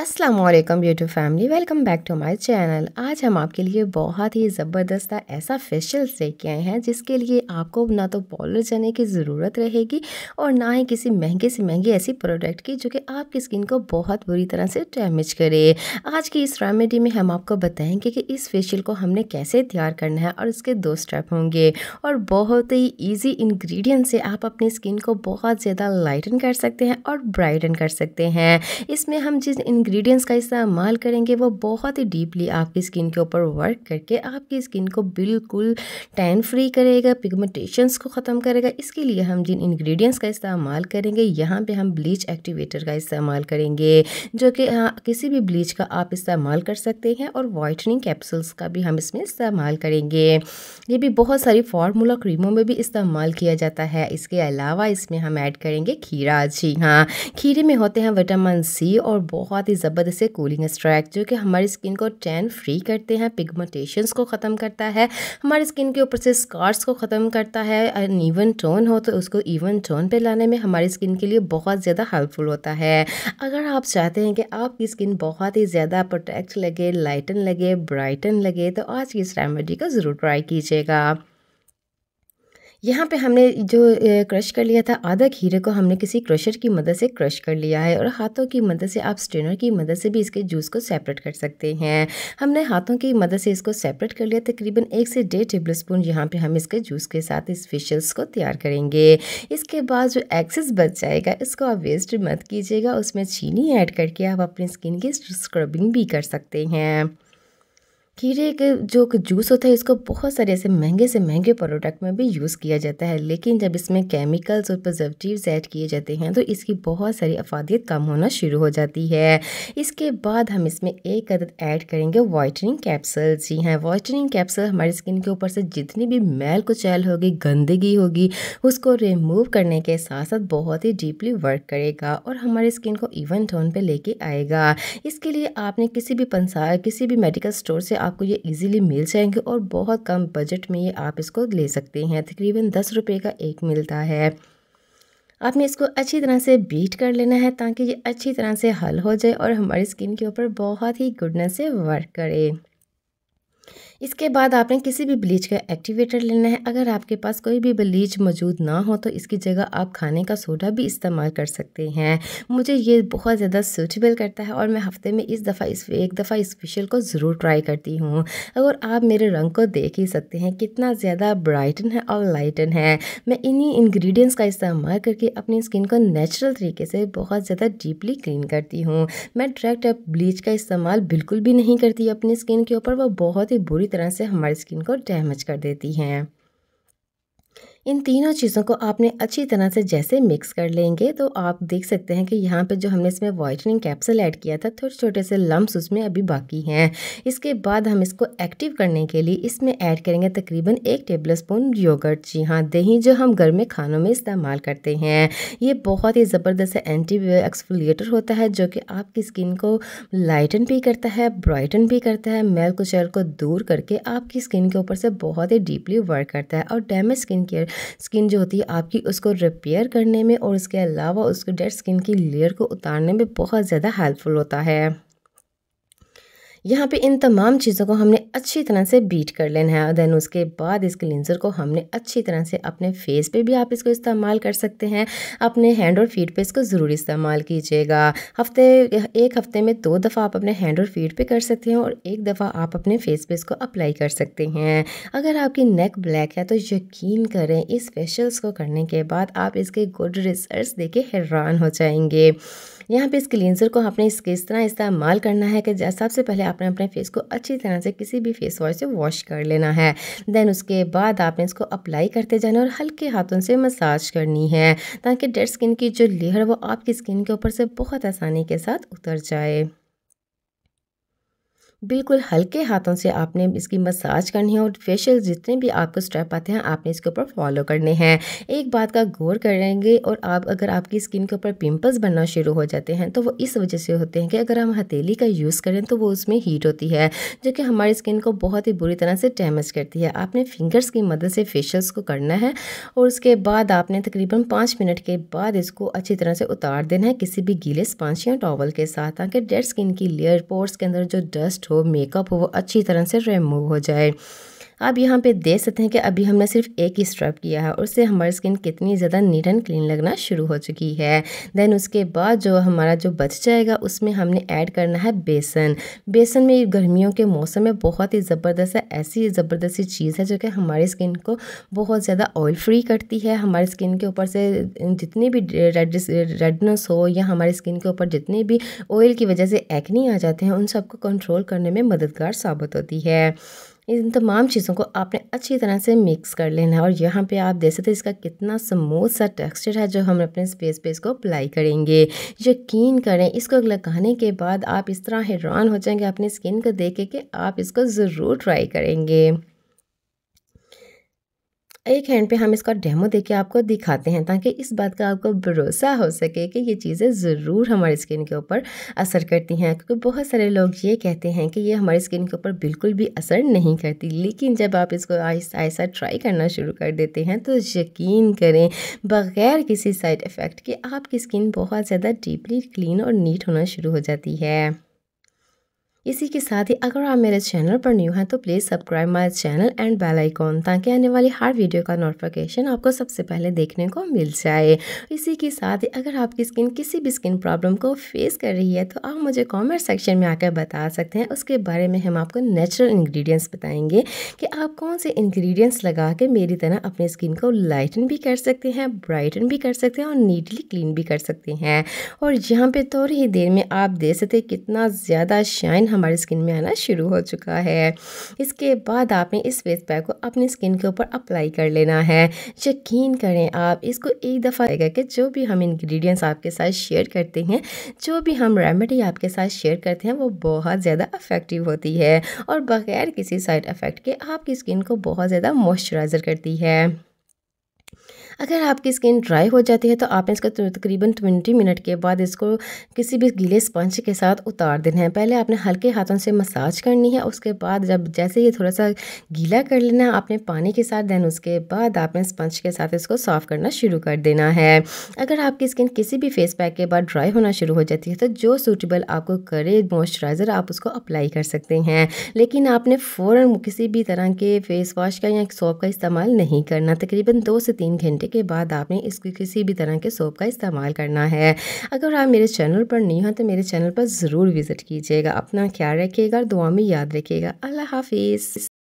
अस्सलाम वालेकुम beautiful family welcome back to my channel आज हम आपके लिए बहुत ही ज़बरदस्त ऐसा फेशियल लेके आए हैं जिसके लिए आपको ना तो पॉलर जाने की ज़रूरत रहेगी और ना ही किसी महंगे से महंगी ऐसी प्रोडक्ट की जो कि आपकी स्किन को बहुत बुरी तरह से डैमेज करे आज की इस रेमेडी में हम आपको बताएंगे कि इस फेशियल को हमने कैसे तैयार करना है और इसके दो स्टेप होंगे और बहुत ही ईजी इन्ग्रीडियंट से आप अपनी स्किन को बहुत ज़्यादा लाइटन कर सकते हैं और ब्राइटन कर सकते हैं इसमें हम जिस इन इंग्रेडिएंट्स का इस्तेमाल करेंगे वो बहुत ही डीपली आपकी स्किन के ऊपर वर्क करके आपकी स्किन को बिल्कुल टैन फ्री करेगा पिगमेंटेशंस को ख़त्म करेगा इसके लिए हम जिन इंग्रेडिएंट्स का इस्तेमाल करेंगे यहाँ पे हम ब्लीच एक्टिवेटर का इस्तेमाल करेंगे जो कि हाँ किसी भी ब्लीच का आप इस्तेमाल कर सकते हैं और वाइटनिंग कैप्सूल्स का भी हम इसमें इस्तेमाल करेंगे ये भी बहुत सारी फार्मूला क्रीमों में भी इस्तेमाल किया जाता है इसके अलावा इसमें हम ऐड करेंगे खीरा जी हाँ खीरे में होते हैं विटामिन सी और बहुत ही ज़बरदस्त कूलिंग स्ट्राइक जो कि हमारी स्किन को टैन फ्री करते हैं पिगमेंटेशंस को ख़त्म करता है हमारी स्किन के ऊपर से स्कार्स को ख़त्म करता है एंड ईवन टोन हो तो उसको इवन टोन पे लाने में हमारी स्किन के लिए बहुत ज़्यादा हेल्पफुल होता है अगर आप चाहते हैं कि आपकी स्किन बहुत ही ज़्यादा प्रोटेक्ट लगे लाइटन लगे ब्राइटन लगे तो आज की इस रेमेडी को ज़रूर ट्राई कीजिएगा यहाँ पे हमने जो क्रश कर लिया था आधा खीरे को हमने किसी क्रशर की मदद से क्रश कर लिया है और हाथों की मदद से आप स्ट्रेनर की मदद से भी इसके जूस को सेपरेट कर सकते हैं हमने हाथों की मदद से इसको सेपरेट कर लिया तकरीबन एक से डेढ़ टेबल स्पून यहाँ पर हम इसके जूस के साथ इस फिशल्स को तैयार करेंगे इसके बाद जो एक्सेस बच जाएगा इसको आप वेस्ट मत कीजिएगा उसमें चीनी ऐड करके आप अपनी स्किन की स्क्रबिंग भी कर सकते हैं खीरे के जो जूस होता है इसको बहुत सारे ऐसे महंगे से महंगे प्रोडक्ट में भी यूज़ किया जाता है लेकिन जब इसमें केमिकल्स और प्रजर्वटिव ऐड किए जाते हैं तो इसकी बहुत सारी अफादियत कम होना शुरू हो जाती है इसके बाद हम इसमें एक अदद ऐड करेंगे वाइटनिंग कैप्सल जी हाँ वाइटनिंग कैप्सल हमारी स्किन के ऊपर से जितनी भी मैल कुचैल होगी गंदगी होगी उसको रिमूव करने के साथ साथ बहुत ही डीपली वर्क करेगा और हमारे स्किन को इवन टोन पर लेके आएगा इसके लिए आपने किसी भी पंसार किसी भी मेडिकल स्टोर से आपको ये इजीली मिल जाएंगे और बहुत कम बजट में ये आप इसको ले सकते हैं तकरीबन दस रुपये का एक मिलता है आपने इसको अच्छी तरह से बीट कर लेना है ताकि ये अच्छी तरह से हल हो जाए और हमारी स्किन के ऊपर बहुत ही गुडनेस से वर्क करे इसके बाद आपने किसी भी ब्लीच का एक्टिवेटर लेना है अगर आपके पास कोई भी ब्लीच मौजूद ना हो तो इसकी जगह आप खाने का सोडा भी इस्तेमाल कर सकते हैं मुझे ये बहुत ज़्यादा सूटेबल करता है और मैं हफ्ते में इस दफ़ा इस एक दफ़ा इस फेशियल को ज़रूर ट्राई करती हूँ और आप मेरे रंग को देख ही सकते हैं कितना ज़्यादा ब्राइटन है और लाइटन है मैं इन्हीं इन्ग्रीडियंट्स का इस्तेमाल करके अपनी स्किन को नेचुरल तरीके से बहुत ज़्यादा डीपली क्लीन करती हूँ मैं डायरेक्ट ब्लीच का इस्तेमाल बिल्कुल भी नहीं करती अपनी स्किन के ऊपर वह बहुत ही बुरी पूरी तरह से हमारी स्किन को डैमेज कर देती हैं इन तीनों चीज़ों को आपने अच्छी तरह से जैसे मिक्स कर लेंगे तो आप देख सकते हैं कि यहाँ पे जो हमने इसमें वाइटनिंग कैप्सल ऐड किया था थोड़े छोटे से लम्ब उसमें अभी बाकी हैं इसके बाद हम इसको एक्टिव करने के लिए इसमें ऐड करेंगे तकरीबन एक टेबल स्पून योगर्ट जी हाँ दही जो हम घर में खानों में इस्तेमाल करते हैं ये बहुत ही ज़बरदस्त एंटी एक्सफोलिएटर होता है जो कि आपकी स्किन को लाइटन भी करता है ब्राइटन भी करता है मेल कुचर को दूर करके आपकी स्किन के ऊपर से बहुत ही डीपली वर्क करता है और डैमेज स्किन केयर स्किन जो होती है आपकी उसको रिपेयर करने में और उसके अलावा उसके डेड स्किन की लेयर को उतारने में बहुत ज़्यादा हेल्पफुल होता है यहाँ पे इन तमाम चीज़ों को हमने अच्छी तरह से बीट कर लेना है और देन उसके बाद इस क्लिनज़र को हमने अच्छी तरह से अपने फेस पे भी आप इसको इस्तेमाल कर सकते हैं अपने हैंड और फीट पे इसको ज़रूर इस्तेमाल कीजिएगा हफ्ते एक हफ्ते में दो दफ़ा आप अपने हैंड और फीट पे कर सकते हैं और एक दफ़ा आप अपने फेस पे इसको अप्लाई कर सकते हैं अगर आपकी नेक ब्लैक है तो यकीन करें इस फेशल्स को करने के बाद आप इसके गुड रिजल्ट देखे हैरान हो जाएंगे यहाँ पर इस क्लिनज़र को आपने इसके इस तरह इस्तेमाल करना है कि सबसे पहले आप आपने अपने फेस को अच्छी तरह से किसी भी फेस वॉश से वॉश कर लेना है देन उसके बाद आपने इसको अप्लाई करते जाना और हल्के हाथों से मसाज करनी है ताकि डेड स्किन की जो लेयर वो आपकी स्किन के ऊपर से बहुत आसानी के साथ उतर जाए बिल्कुल हल्के हाथों से आपने इसकी मसाज करनी है और फेशियल जितने भी आपको स्टेप आते हैं आपने इसके ऊपर फॉलो करने हैं एक बात का गौर करेंगे और आप अगर आपकी स्किन के ऊपर पिंपल्स बनना शुरू हो जाते हैं तो वो इस वजह से होते हैं कि अगर हम हथेली का यूज़ करें तो वो उसमें हीट होती है जो कि हमारी स्किन को बहुत ही बुरी तरह से डैमेज करती है आपने फिंगर्स की मदद से फेशियल्स को करना है और उसके बाद आपने तकरीबन पाँच मिनट के बाद इसको अच्छी तरह से उतार देना है किसी भी गीले स्पंज या टॉवल के साथ ताकि डेड स्किन की लेयर पोर्स के अंदर जो डस्ट जो तो मेकअप हो वो अच्छी तरह से रिमूव हो जाए आप यहाँ पे देख सकते हैं कि अभी हमने सिर्फ एक ही स्ट्रब किया है उससे हमारी स्किन कितनी ज़्यादा नीट एंड क्लीन लगना शुरू हो चुकी है देन उसके बाद जो हमारा जो बच जाएगा उसमें हमने ऐड करना है बेसन बेसन में गर्मियों के मौसम में बहुत ही ज़बरदस्त है ऐसी ज़बरदस्ती चीज़ है जो कि हमारी स्किन को बहुत ज़्यादा ऑयल फ्री करती है हमारी स्किन के ऊपर से जितनी भी रेड रेडनेस हो या हमारी स्किन के ऊपर जितने भी ऑयल की वजह से एक्नी आ जाते हैं उन सबको कंट्रोल करने में मददगार साबित होती है इन तमाम चीज़ों को आपने अच्छी तरह से मिक्स कर लेना है और यहाँ पे आप देख सकते हैं इसका कितना स्मूथ सा टेक्सचर है जो हम अपने स्पेस पे इसको अप्लाई करेंगे यकीन करें इसको लगाने के बाद आप इस तरह हैरान हो जाएंगे अपनी स्किन को देख के कि आप इसको ज़रूर ट्राई करेंगे एक हैंड पे हम इसका डेमो देके आपको दिखाते हैं ताकि इस बात का आपको भरोसा हो सके कि ये चीज़ें ज़रूर हमारी स्किन के ऊपर असर करती हैं क्योंकि बहुत सारे लोग ये कहते हैं कि ये हमारी स्किन के ऊपर बिल्कुल भी असर नहीं करती लेकिन जब आप इसको आहिस्ता आहिस्ता ट्राई करना शुरू कर देते हैं तो यकीन करें बग़ैर किसी साइड इफ़ेक्ट के आपकी स्किन बहुत ज़्यादा डीपली क्लीन और नीट होना शुरू हो जाती है इसी के साथ ही अगर आप मेरे चैनल पर न्यू हैं तो please subscribe my channel and bell icon ताकि आने वाली हर वीडियो का नोटिफिकेशन आपको सबसे पहले देखने को मिल जाए इसी के साथ ही अगर आपकी स्किन किसी भी स्किन प्रॉब्लम को फेस कर रही है तो आप मुझे कॉमेंट सेक्शन में आकर बता सकते हैं उसके बारे में हम आपको नेचुरल इन्ग्रीडियंट्स बताएंगे कि आप कौन से इन्ग्रीडियंट्स लगा के मेरी तरह अपनी स्किन को लाइटन भी कर सकते हैं ब्राइटन भी कर सकते हैं और नीटली क्लीन भी कर सकते हैं और यहाँ पर थोड़ी ही देर में आप देख सकते कितना ज़्यादा शाइन हम हमारी स्किन में आना शुरू हो चुका है इसके बाद आपने इस फेस पैक को अपनी स्किन के ऊपर अप्लाई कर लेना है यकीन करें आप इसको एक दफ़ा रहेगा कि जो भी हम इंग्रेडिएंट्स आपके साथ शेयर करते हैं जो भी हम रेमेडी आपके साथ शेयर करते हैं वो बहुत ज़्यादा अफेक्टिव होती है और बग़ैर किसी साइड इफेक्ट के आपकी स्किन को बहुत ज़्यादा मॉइस्चराइज़र करती है अगर आपकी स्किन ड्राई हो जाती है तो आपने इसका तकरीबन ट्वेंटी मिनट के बाद इसको किसी भी गीले स्पंज के साथ उतार देना है पहले आपने हल्के हाथों से मसाज करनी है उसके बाद जब जैसे ये थोड़ा सा गीला कर लेना है आपने पानी के साथ दैन उसके बाद आपने स्पंज के साथ इसको साफ़ करना शुरू कर देना है अगर आपकी स्किन किसी भी फेस पैक के बाद ड्राई होना शुरू हो जाती है तो जो सूटेबल आपको करे मॉइस्चराइज़र आप उसको अप्लाई कर सकते हैं लेकिन आपने फ़ौर किसी भी तरह के फेस वॉश का या सॉप का इस्तेमाल नहीं करना तकरीबन दो से तीन घंटे के बाद आपने इसके किसी भी तरह के सोप का इस्तेमाल करना है अगर आप मेरे चैनल पर नहीं हो तो मेरे चैनल पर ज़रूर विज़िट कीजिएगा अपना ख्याल रखिएगा और दुआ में याद रखिएगा अल्लाह हाफिज़